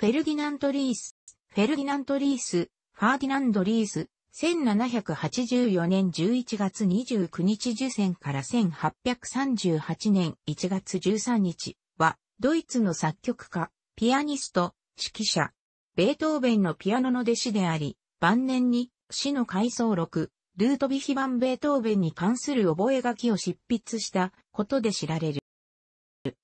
フェルディナント・リース、フェルディナント・リース、ファーディナンド・リース、1784年11月29日受選から1838年1月13日は、ドイツの作曲家、ピアニスト、指揮者、ベートーベンのピアノの弟子であり、晩年に、死の回想録、ルートビヒバン・ベートーベンに関する覚書を執筆したことで知られる。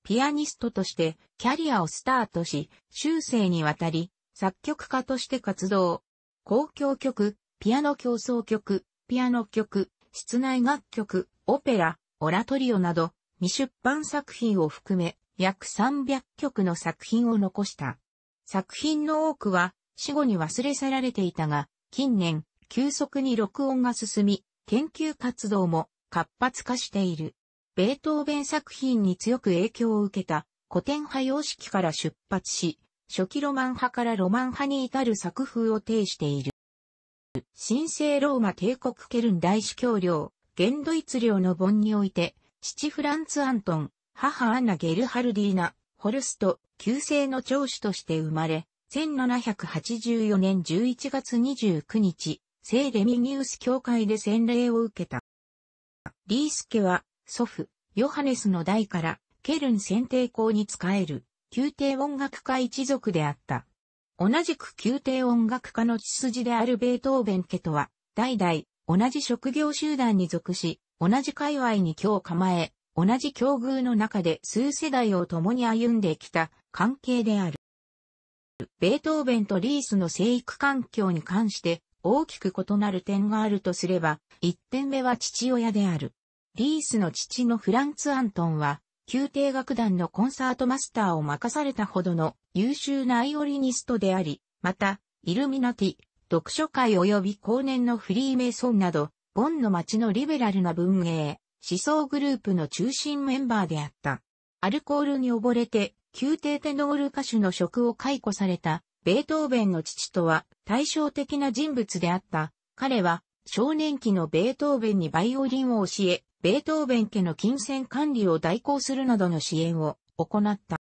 ピアニストとしてキャリアをスタートし、終生にわたり作曲家として活動。交響曲、ピアノ競争曲、ピアノ曲、室内楽曲、オペラ、オラトリオなど未出版作品を含め約300曲の作品を残した。作品の多くは死後に忘れ去られていたが、近年急速に録音が進み、研究活動も活発化している。ベートーベン作品に強く影響を受けた古典派様式から出発し、初期ロマン派からロマン派に至る作風を呈している。神聖ローマ帝国ケルン大司教領、現ドイツ領の本において、父フランツ・アントン、母アンナ・ゲルハルディーナ、ホルスト、旧姓の長子として生まれ、1784年11月29日、聖レミニウス教会で洗礼を受けた。リースケは祖父、ヨハネスの代から、ケルン選定校に仕える、宮廷音楽家一族であった。同じく宮廷音楽家の血筋であるベートーベン家とは、代々、同じ職業集団に属し、同じ界隈に今日構え、同じ境遇の中で数世代を共に歩んできた関係である。ベートーベンとリースの生育環境に関して大きく異なる点があるとすれば、一点目は父親である。リースの父のフランツ・アントンは、宮廷楽団のコンサートマスターを任されたほどの優秀なアイオリニストであり、また、イルミナティ、読書会及び後年のフリーメイソンなど、ボンの町のリベラルな文芸、思想グループの中心メンバーであった。アルコールに溺れて、宮廷テノール歌手の職を解雇された、ベートーベンの父とは対照的な人物であった。彼は、少年期のベートーベンにバイオリンを教え、ベートーベン家の金銭管理を代行するなどの支援を行った。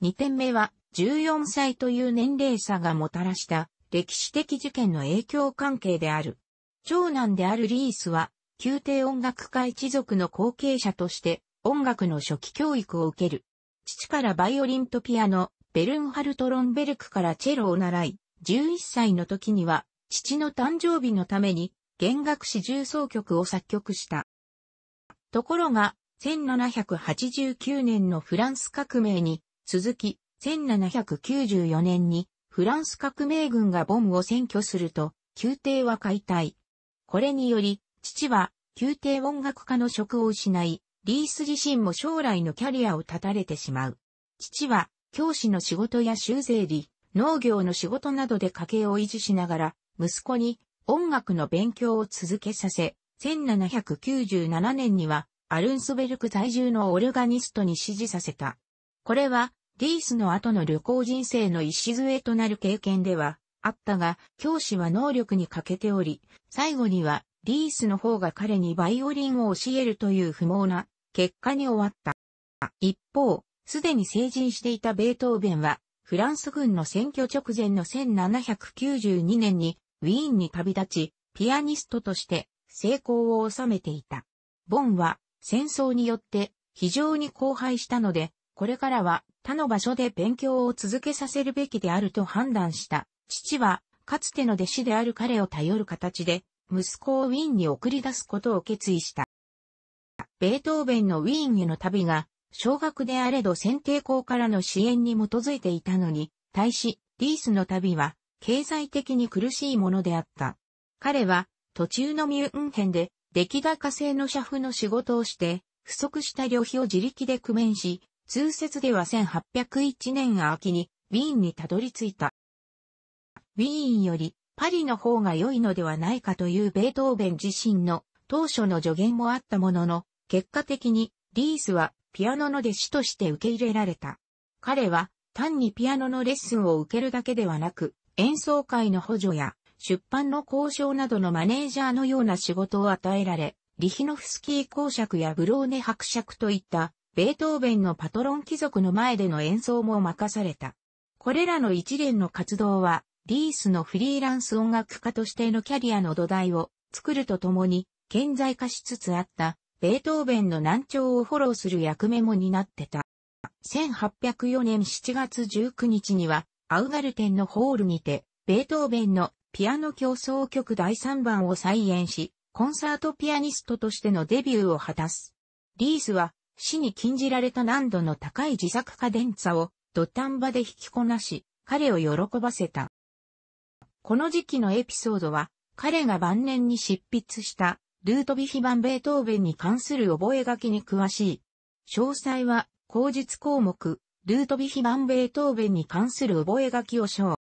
2点目は、14歳という年齢差がもたらした歴史的事件の影響関係である。長男であるリースは、宮廷音楽家一族の後継者として音楽の初期教育を受ける。父からバイオリンとピアノ、ベルンハルト・ロンベルクからチェロを習い、11歳の時には父の誕生日のために弦楽師重奏曲を作曲した。ところが、1789年のフランス革命に続き、1794年にフランス革命軍がボムを占拠すると、宮廷は解体。これにより、父は宮廷音楽家の職を失い、リース自身も将来のキャリアを断たれてしまう。父は教師の仕事や修税理、農業の仕事などで家計を維持しながら、息子に音楽の勉強を続けさせ、1797年にはアルンスベルク在住のオルガニストに指示させた。これは、リースの後の旅行人生の礎となる経験ではあったが、教師は能力に欠けており、最後にはリースの方が彼にバイオリンを教えるという不毛な結果に終わった。一方、すでに成人していたベートーベンは、フランス軍の選挙直前の1792年にウィーンに旅立ち、ピアニストとして成功を収めていた。ボンは戦争によって非常に荒廃したので、これからは他の場所で勉強を続けさせるべきであると判断した。父はかつての弟子である彼を頼る形で、息子をウィーンに送り出すことを決意した。ベートーベンのウィーンへの旅が、少額であれど選定校からの支援に基づいていたのに、対し、リースの旅は、経済的に苦しいものであった。彼は、途中のミュンヘンで、出来高製の社夫の仕事をして、不足した旅費を自力で工面し、通説では1801年秋に、ウィーンにたどり着いた。ウィーンより、パリの方が良いのではないかというベートーベン自身の当初の助言もあったものの、結果的にリースはピアノの弟子として受け入れられた。彼は単にピアノのレッスンを受けるだけではなく、演奏会の補助や出版の交渉などのマネージャーのような仕事を与えられ、リヒノフスキー公爵やブローネ伯爵といった、ベートーベンのパトロン貴族の前での演奏も任された。これらの一連の活動は、リースのフリーランス音楽家としてのキャリアの土台を作るとともに、顕在化しつつあった、ベートーベンの難聴をフォローする役目も担ってた。1804年7月19日には、アウガルテンのホールにて、ベートーベンのピアノ競争曲第3番を再演し、コンサートピアニストとしてのデビューを果たす。リースは、死に禁じられた難度の高い自作家電差を土壇場で引きこなし、彼を喜ばせた。この時期のエピソードは、彼が晩年に執筆したルートビヒンベートーベンに関する覚書に詳しい。詳細は、後述項目、ルートビヒンベートーベンに関する覚書を称。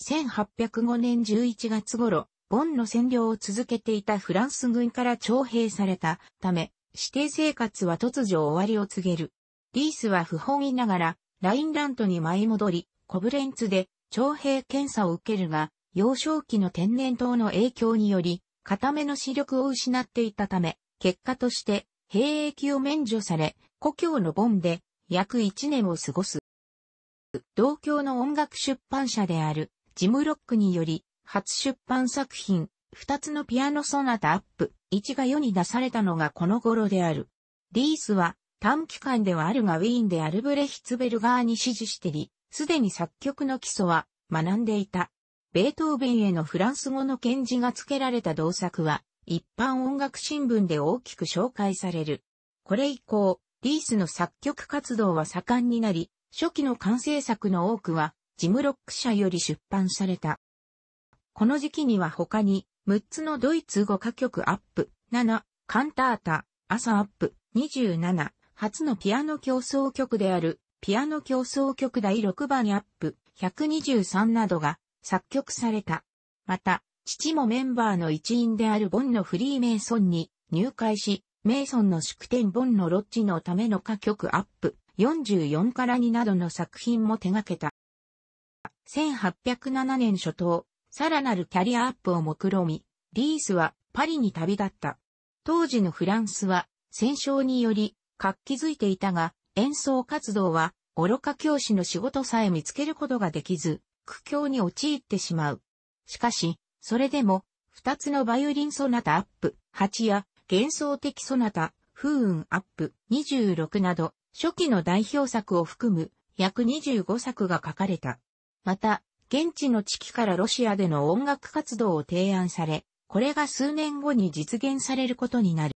1805年11月頃、ボンの占領を続けていたフランス軍から徴兵されたため、指定生活は突如終わりを告げる。リースは不本意ながら、ラインラントに舞い戻り、コブレンツで徴兵検査を受けるが、幼少期の天然痘の影響により、固めの視力を失っていたため、結果として、兵役を免除され、故郷のボンで約1年を過ごす。同郷の音楽出版社である、ジムロックにより、初出版作品、二つのピアノソナタアップ、1が世に出されたのがこの頃である。リースは、短期間ではあるがウィーンでアルブレヒツベルガーに指示してり、すでに作曲の基礎は学んでいた。ベートーベンへのフランス語の検字が付けられた同作は、一般音楽新聞で大きく紹介される。これ以降、リースの作曲活動は盛んになり、初期の完成作の多くは、ジムロック社より出版された。この時期には他に、6つのドイツ語歌曲アップ、7、カンタータ、朝アップ、27、初のピアノ競争曲である、ピアノ競争曲第6番アップ、123などが作曲された。また、父もメンバーの一員であるボンのフリーメイソンに入会し、メイソンの祝典ボンのロッジのための歌曲アップ、44から2などの作品も手掛けた。1807年初頭、さらなるキャリアアップを目論み、リースはパリに旅立った。当時のフランスは戦勝により活気づいていたが、演奏活動は愚か教師の仕事さえ見つけることができず、苦境に陥ってしまう。しかし、それでも、二つのバイオリンソナタアップ8や幻想的ソナタ、風雲アップ26など、初期の代表作を含む約25作が書かれた。また、現地の地域からロシアでの音楽活動を提案され、これが数年後に実現されることになる。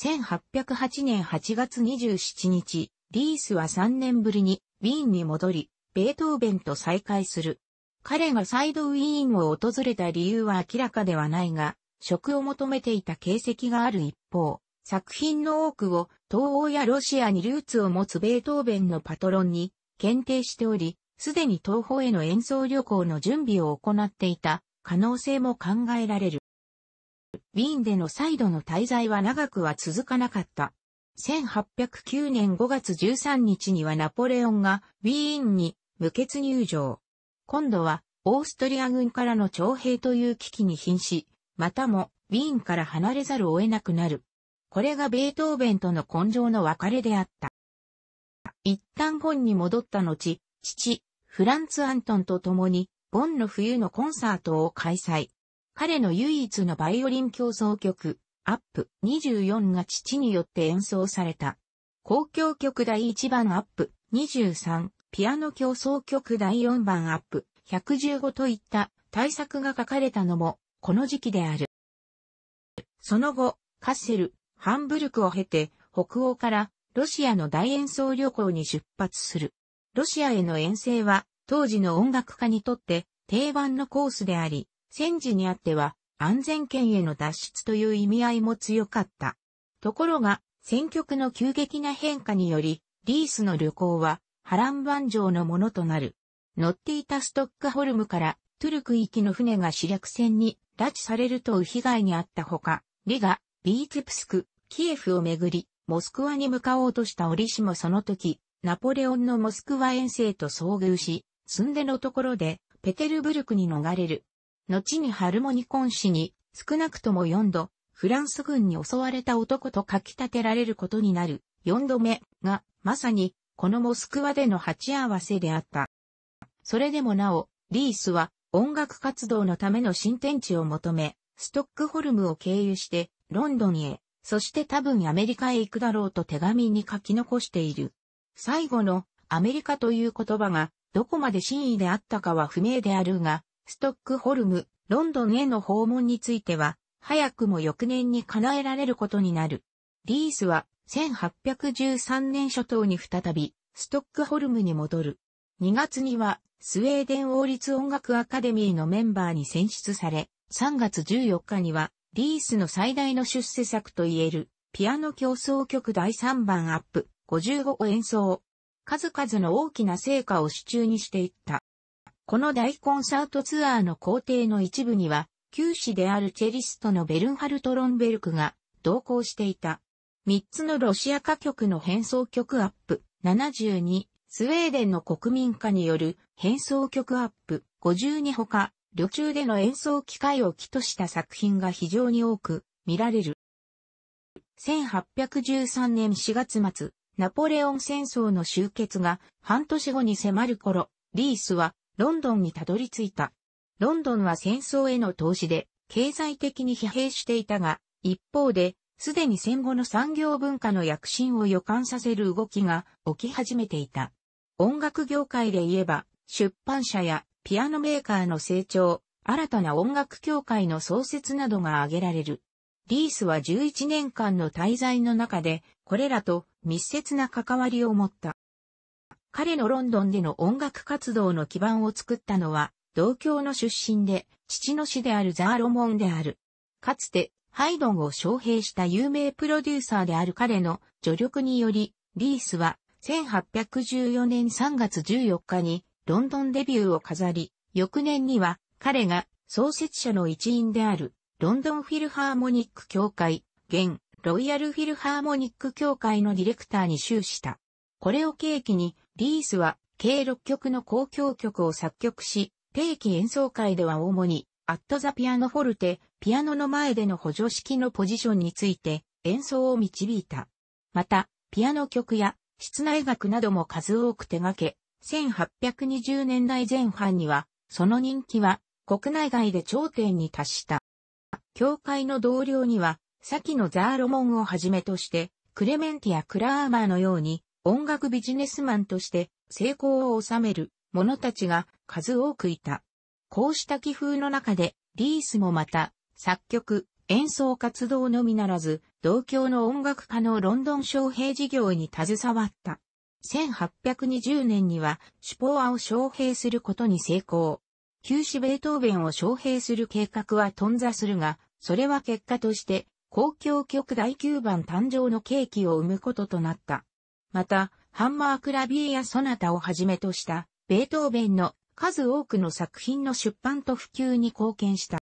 1808年8月27日、リースは3年ぶりにウィーンに戻り、ベートーベンと再会する。彼がサイドウィーンを訪れた理由は明らかではないが、職を求めていた形跡がある一方、作品の多くを東欧やロシアにルーツを持つベートーベンのパトロンに検定しており、すでに東方への演奏旅行の準備を行っていた可能性も考えられる。ウィーンでの再度の滞在は長くは続かなかった。1809年5月13日にはナポレオンがウィーンに無血入場。今度はオーストリア軍からの徴兵という危機に瀕し、またもウィーンから離れざるを得なくなる。これがベートーベンとの根性の別れであった。一旦ボンに戻った後、父、フランツ・アントンと共に、ボンの冬のコンサートを開催。彼の唯一のバイオリン競争曲、アップ24が父によって演奏された。公共曲第1番アップ23、ピアノ競争曲第4番アップ115といった対策が書かれたのも、この時期である。その後、カッセル、ハンブルクを経て、北欧からロシアの大演奏旅行に出発する。ロシアへの遠征は、当時の音楽家にとって定番のコースであり、戦時にあっては安全圏への脱出という意味合いも強かった。ところが、戦局の急激な変化により、リースの旅行は波乱万丈のものとなる。乗っていたストックホルムからトゥルク行きの船が主略船に拉致されるとう被害にあったほか、リガ、ビーツプスク、キエフをめぐり、モスクワに向かおうとした折しもその時、ナポレオンのモスクワ遠征と遭遇し、寸でのところで、ペテルブルクに逃れる。後にハルモニコン氏に、少なくとも4度、フランス軍に襲われた男と書き立てられることになる、4度目が、まさに、このモスクワでの鉢合わせであった。それでもなお、リースは音楽活動のための新天地を求め、ストックホルムを経由してロンドンへ、そして多分アメリカへ行くだろうと手紙に書き残している。最後のアメリカという言葉がどこまで真意であったかは不明であるが、ストックホルム、ロンドンへの訪問については、早くも翌年に叶えられることになる。リースは1813年初頭に再び、ストックホルムに戻る。2月には、スウェーデン王立音楽アカデミーのメンバーに選出され、3月14日には、リースの最大の出世作といえる、ピアノ競争曲第3番アップ、55を演奏。数々の大きな成果を手中にしていった。この大コンサートツアーの工程の一部には、旧市であるチェリストのベルンハルト・ロンベルクが同行していた。3つのロシア歌曲の変奏曲アップ72、スウェーデンの国民歌による変奏曲アップ52ほか、旅中での演奏機会を起とした作品が非常に多く見られる。1813年4月末、ナポレオン戦争の終結が半年後に迫る頃、リースはロンドンにたどり着いた。ロンドンは戦争への投資で経済的に疲弊していたが、一方で、すでに戦後の産業文化の躍進を予感させる動きが起き始めていた。音楽業界で言えば、出版社やピアノメーカーの成長、新たな音楽協会の創設などが挙げられる。リースは11年間の滞在の中で、これらと密接な関わりを持った。彼のロンドンでの音楽活動の基盤を作ったのは、同郷の出身で、父の死であるザーロモンである。かつて、ハイドンを招聘した有名プロデューサーである彼の助力により、リースは1814年3月14日にロンドンデビューを飾り、翌年には彼が創設者の一員であるロンドンフィルハーモニック協会、現ロイヤルフィルハーモニック協会のディレクターに就した。これを契機にリースは計6曲の公共曲を作曲し、定期演奏会では主にアットザピアノフォルテ、ピアノの前での補助式のポジションについて演奏を導いた。また、ピアノ曲や室内楽なども数多く手掛け、1820年代前半には、その人気は国内外で頂点に達した。教会の同僚には、先のザーロモンをはじめとして、クレメンティア・クラーマーのように、音楽ビジネスマンとして成功を収める者たちが数多くいた。こうした気風の中で、リースもまた、作曲、演奏活動のみならず、同郷の音楽家のロンドン招聘事業に携わった。1820年にはシュポーアを招聘することに成功。旧市ベートーベンを招聘する計画は頓挫するが、それは結果として公共局第9番誕生の契機を生むこととなった。また、ハンマークラビーやソナタをはじめとしたベートーベンの数多くの作品の出版と普及に貢献した。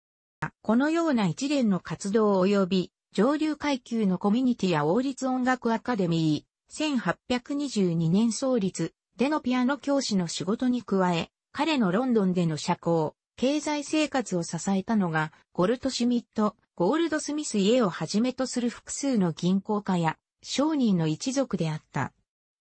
このような一連の活動及び上流階級のコミュニティや王立音楽アカデミー、1822年創立でのピアノ教師の仕事に加え、彼のロンドンでの社交、経済生活を支えたのが、ゴルトシュミット、ゴールドスミス家をはじめとする複数の銀行家や商人の一族であった。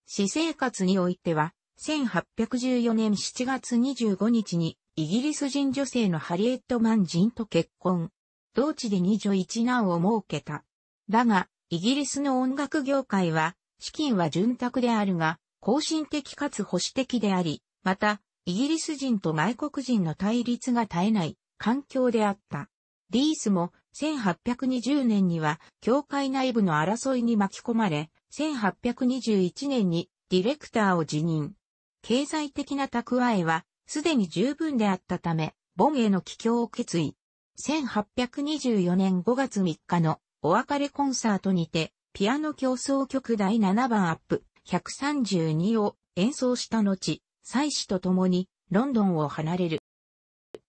私生活においては、1814年7月25日にイギリス人女性のハリエット・マン人と結婚。同地で二女一男を設けた。だが、イギリスの音楽業界は資金は潤沢であるが、後進的かつ保守的であり、また、イギリス人と外国人の対立が絶えない環境であった。リースも1820年には教会内部の争いに巻き込まれ、1821年にディレクターを辞任。経済的な蓄えはすでに十分であったため、ボンへの帰郷を決意。1824年5月3日のお別れコンサートにてピアノ競争曲第7番アップ132を演奏した後、妻子と共にロンドンを離れる。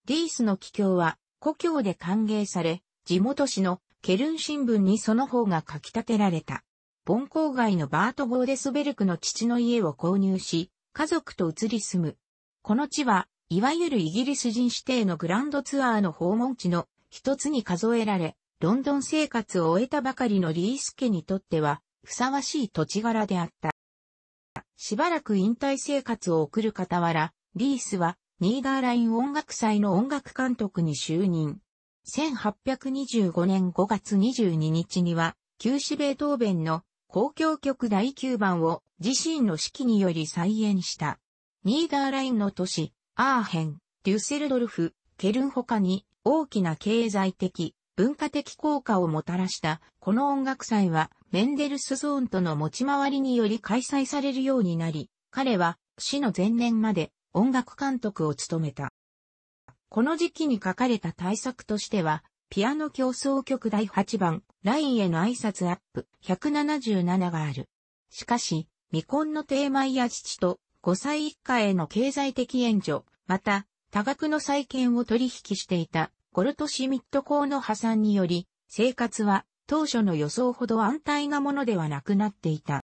リースの帰郷は故郷で歓迎され、地元紙のケルン新聞にその方が書き立てられた。盆郊外のバート・ボーデスベルクの父の家を購入し、家族と移り住む。この地は、いわゆるイギリス人指定のグランドツアーの訪問地の一つに数えられ、ロンドン生活を終えたばかりのリース家にとっては、ふさわしい土地柄であった。しばらく引退生活を送る傍ら、リースは、ニーダーライン音楽祭の音楽監督に就任。1825年5月22日には、旧市ベートーベンの公共曲第9番を自身の指揮により再演した。ニーダーラインの都市、アーヘン、デュッセルドルフ、ケルン他に大きな経済的、文化的効果をもたらしたこの音楽祭はメンデルスゾーンとの持ち回りにより開催されるようになり、彼は死の前年まで音楽監督を務めた。この時期に書かれた対策としては、ピアノ競争曲第8番、ラインへの挨拶アップ177がある。しかし、未婚の低米や父と5歳一家への経済的援助、また、多額の債権を取引していたゴルトシミット校の破産により、生活は当初の予想ほど安泰なものではなくなっていた。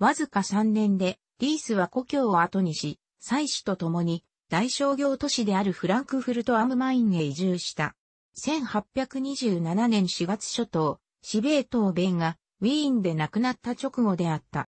わずか3年で、リースは故郷を後にし、妻子と共に大商業都市であるフランクフルトアムマインへ移住した。1827年4月初頭、シベートーベンがウィーンで亡くなった直後であった。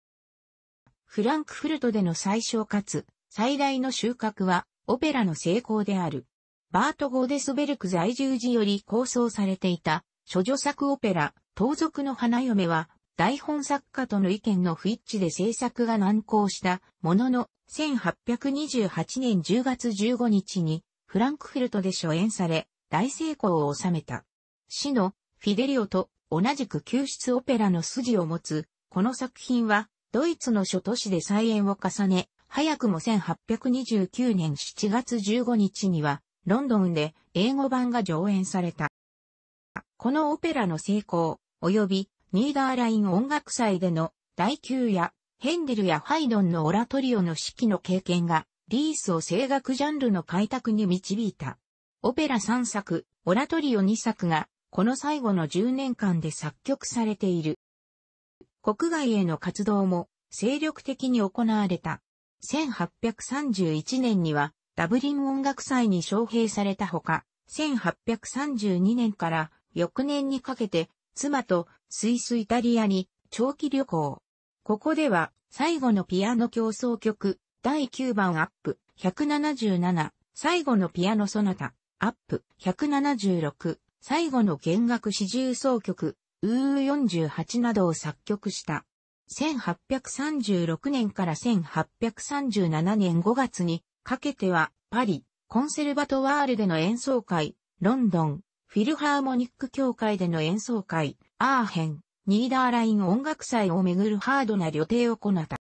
フランクフルトでの最小かつ最大の収穫はオペラの成功である。バート・ゴーデスベルク在住時より構想されていた、諸女作オペラ、盗賊の花嫁は、台本作家との意見の不一致で制作が難航したものの、1828年10月15日に、フランクフルトで初演され、大成功を収めた。死の、フィデリオと同じく救出オペラの筋を持つ、この作品は、ドイツの諸都市で再演を重ね、早くも1829年7月15日には、ロンドンで英語版が上演された。このオペラの成功、及びニーダーライン音楽祭での第9夜、ヘンデルやハイドンのオラトリオの指揮の経験がリースを声楽ジャンルの開拓に導いた。オペラ3作、オラトリオ2作がこの最後の10年間で作曲されている。国外への活動も精力的に行われた。1831年にはダブリン音楽祭に招聘されたほか、1832年から翌年にかけて、妻とスイスイタリアに長期旅行。ここでは最後のピアノ競争曲第9番アップ177最後のピアノソナタアップ176最後の弦楽四重奏曲ウー48などを作曲した。1836年から1837年5月にかけては、パリ、コンセルバトワールでの演奏会、ロンドン、フィルハーモニック協会での演奏会、アーヘン、ニーダーライン音楽祭をめぐるハードな旅程を行った。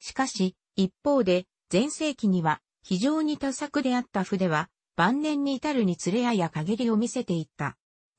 しかし、一方で、前世紀には、非常に多作であった筆は、晩年に至るにつれやや陰りを見せていった。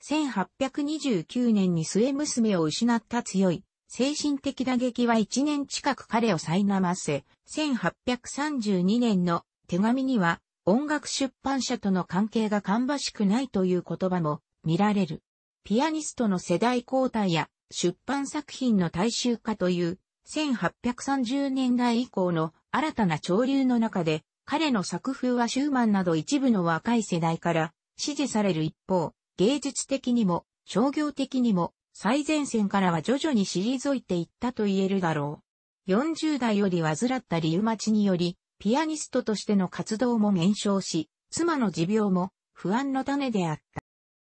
1829年に末娘を失った強い、精神的打撃は1年近く彼を苛ませ、1832年の手紙には音楽出版社との関係が芳しくないという言葉も見られる。ピアニストの世代交代や出版作品の大衆化という1830年代以降の新たな潮流の中で彼の作風はシューマンなど一部の若い世代から支持される一方、芸術的にも商業的にも最前線からは徐々に退いていったと言えるだろう。40代より患ったリウマチによりピアニストとしての活動も減少し、妻の持病も不安の種であっ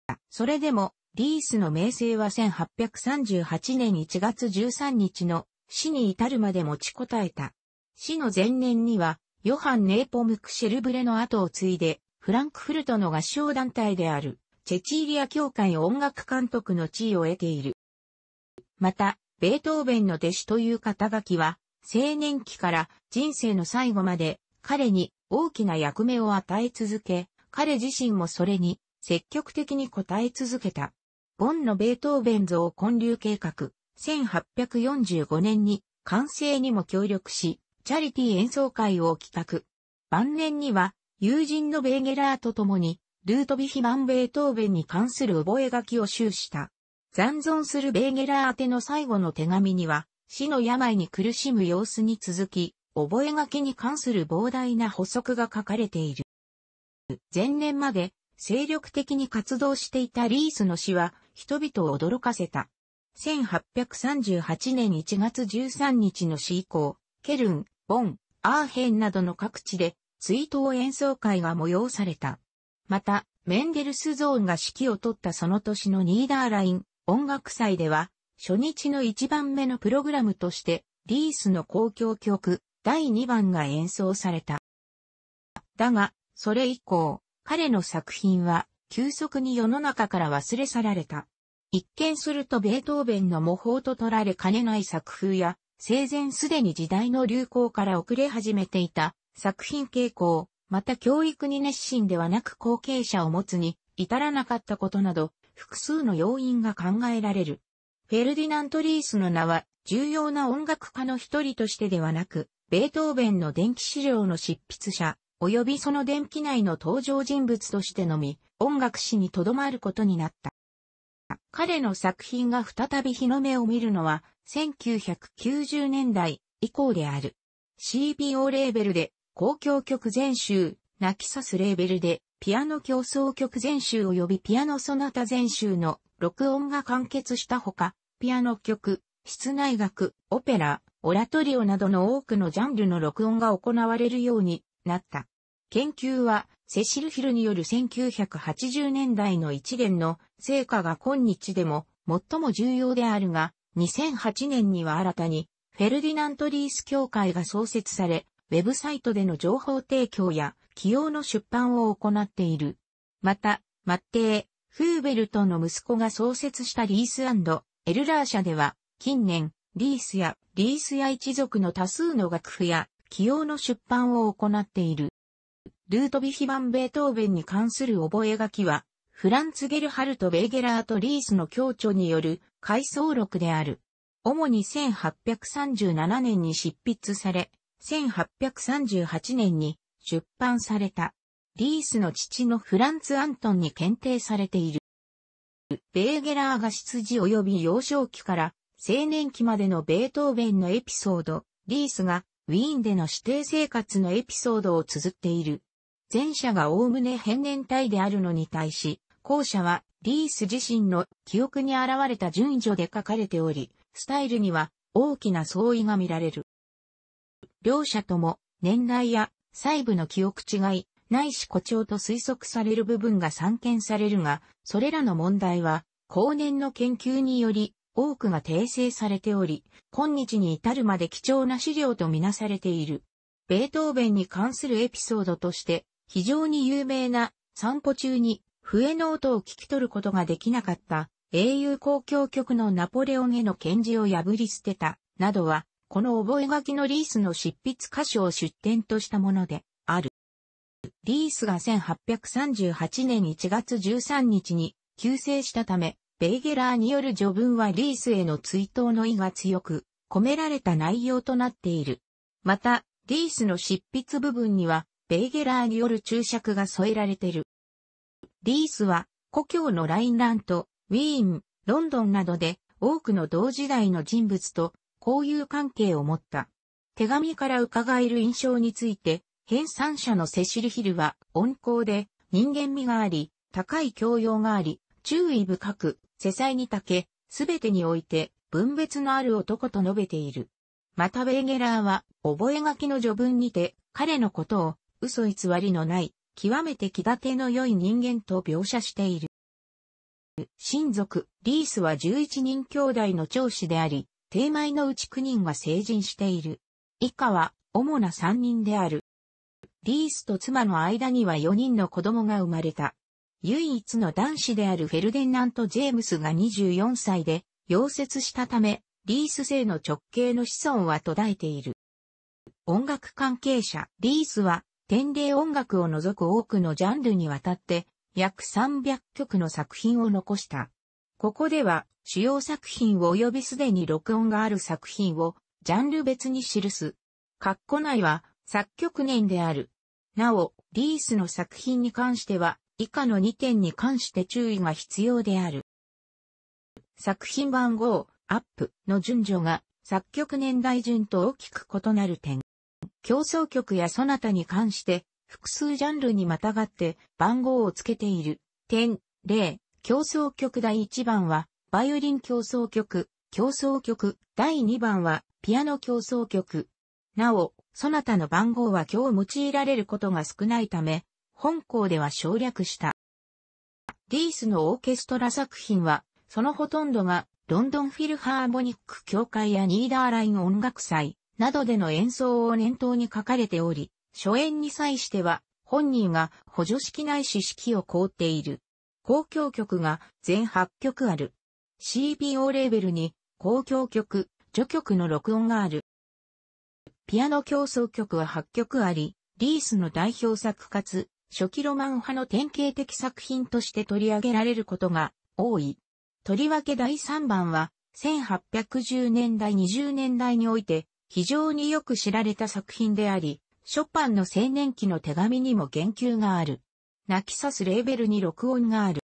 た。それでも、リースの名声は1838年1月13日の死に至るまで持ちこたえた。死の前年には、ヨハン・ネーポムク・シェルブレの後を継いで、フランクフルトの合唱団体である、チェチーリア協会音楽監督の地位を得ている。また、ベートーベンの弟子という肩書きは、青年期から人生の最後まで彼に大きな役目を与え続け、彼自身もそれに積極的に応え続けた。ボンのベートーベン像建立計画、1845年に完成にも協力し、チャリティ演奏会を企画。晩年には友人のベーゲラーと共に、ルートビヒ・マン・ベートーベンに関する覚書を収した。残存するベーゲラー宛ての最後の手紙には、死の病に苦しむ様子に続き、覚書に関する膨大な補足が書かれている。前年まで精力的に活動していたリースの死は人々を驚かせた。1838年1月13日の死以降、ケルン、ボン、アーヘンなどの各地で追悼演奏会が催された。また、メンデルスゾーンが指揮を取ったその年のニーダーライン音楽祭では、初日の一番目のプログラムとして、リースの公共曲、第2番が演奏された。だが、それ以降、彼の作品は、急速に世の中から忘れ去られた。一見するとベートーベンの模倣と取られかねない作風や、生前すでに時代の流行から遅れ始めていた作品傾向、また教育に熱心ではなく後継者を持つに至らなかったことなど、複数の要因が考えられる。フェルディナント・リースの名は、重要な音楽家の一人としてではなく、ベートーベンの電気資料の執筆者、及びその電気内の登場人物としてのみ、音楽史に留まることになった。彼の作品が再び日の目を見るのは、1990年代以降である。c p o レーベルで、公共曲全集、泣き刺すレーベルで、ピアノ競争曲全集及びピアノソナタ全集の録音が完結したほか、ピアノ曲、室内楽、オペラ、オラトリオなどの多くのジャンルの録音が行われるようになった。研究は、セシル・ヒルによる1980年代の一連の成果が今日でも最も重要であるが、2008年には新たに、フェルディナント・リース協会が創設され、ウェブサイトでの情報提供や起用の出版を行っている。また、マッテー・フーベルトの息子が創設したリースエルラー社では、近年、リースやリースや一族の多数の楽譜や起用の出版を行っている。ルートビヒバン・ベートーベンに関する覚書は、フランツ・ゲルハルト・ベーゲラーとリースの協著による回想録である。主に1837年に執筆され、1838年に出版された。リースの父のフランツ・アントンに検定されている。ベーゲラーが執事及び幼少期から青年期までのベートーベンのエピソード、リースがウィーンでの指定生活のエピソードを綴っている。前者が概ね変年体であるのに対し、後者はリース自身の記憶に現れた順序で書かれており、スタイルには大きな相違が見られる。両者とも年代や細部の記憶違い、ないし誇張と推測される部分が散見されるが、それらの問題は、後年の研究により、多くが訂正されており、今日に至るまで貴重な資料とみなされている。ベートーベンに関するエピソードとして、非常に有名な散歩中に笛の音を聞き取ることができなかった英雄公共局のナポレオンへの拳辞を破り捨てた、などは、この覚書のリースの執筆歌所を出典としたものである。リースが1838年1月13日に急世したため、ベイゲラーによる序文はリースへの追悼の意が強く、込められた内容となっている。また、リースの執筆部分には、ベイゲラーによる注釈が添えられている。リースは、故郷のラインラント、ウィーン、ロンドンなどで、多くの同時代の人物と交友関係を持った。手紙から伺える印象について、編纂者のセシル・ヒルは温厚で人間味があり、高い教養があり、注意深く、世細にたけ、すべてにおいて分別のある男と述べている。またベーゲラーは、覚書の序文にて、彼のことを嘘偽りのない、極めて気立ての良い人間と描写している。親族、リースは11人兄弟の長子であり、定米のうち9人が成人している。以下は、主な3人である。リースと妻の間には4人の子供が生まれた。唯一の男子であるフェルデンナント・ジェームスが24歳で、溶接したため、リース生の直系の子孫は途絶えている。音楽関係者、リースは、天礼音楽を除く多くのジャンルにわたって、約300曲の作品を残した。ここでは、主要作品及びすでに録音がある作品を、ジャンル別に記す。括弧内は、作曲年である。なお、リースの作品に関しては、以下の2点に関して注意が必要である。作品番号、アップの順序が作曲年代順と大きく異なる点。競争曲やそなたに関して複数ジャンルにまたがって番号をつけている。点、例、競争曲第1番はバイオリン競争曲、競争曲、第2番はピアノ競争曲。なお、そなたの番号は今日用いられることが少ないため、本校では省略した。ディースのオーケストラ作品は、そのほとんどがロンドンフィルハーモニック協会やニーダーライン音楽祭などでの演奏を念頭に書かれており、初演に際しては本人が補助式ないし式を凍っている。公共曲が全8曲ある。c p o レーベルに公共曲、序曲の録音がある。ピアノ競争曲は8曲あり、リースの代表作かつ、初期ロマン派の典型的作品として取り上げられることが多い。とりわけ第3番は、1810年代20年代において、非常によく知られた作品であり、ショパンの青年期の手紙にも言及がある。泣きさすレーベルに録音がある。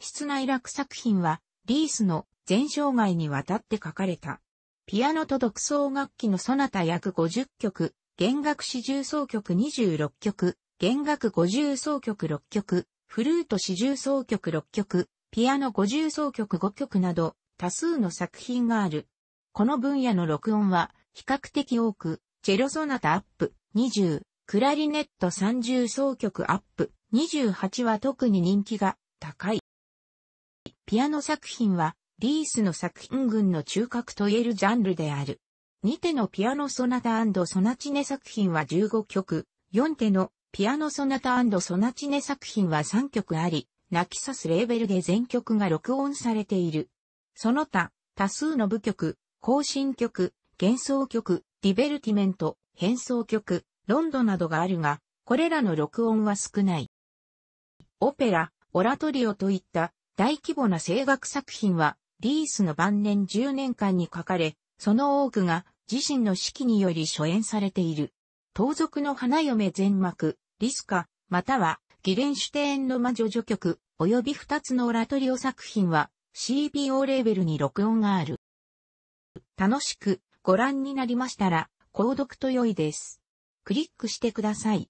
室内楽作品は、リースの全生涯にわたって書かれた。ピアノと独奏楽器のソナタ約50曲、弦楽四重奏曲26曲、弦楽五重奏曲6曲、フルート四重奏曲6曲、ピアノ五重奏曲5曲など、多数の作品がある。この分野の録音は、比較的多く、チェロソナタアップ20、クラリネット三重奏曲アップ28は特に人気が高い。ピアノ作品はリースの作品群の中核といえるジャンルである。2手のピアノソナタソナチネ作品は15曲、4手のピアノソナタソナチネ作品は3曲あり、泣き刺すレーベルで全曲が録音されている。その他、多数の部曲、行進曲、幻想曲、ディベルティメント、変奏曲、ロンドなどがあるが、これらの録音は少ない。オペラ、オラトリオといった大規模な声楽作品はリースの晩年10年間に書かれ、その多くが自身の指揮により初演されている。盗賊の花嫁全幕、リスカ、またはギレンシュテーンの魔女序曲、及び二つのオラトリオ作品は CBO レーベルに録音がある。楽しくご覧になりましたら、購読と良いです。クリックしてください。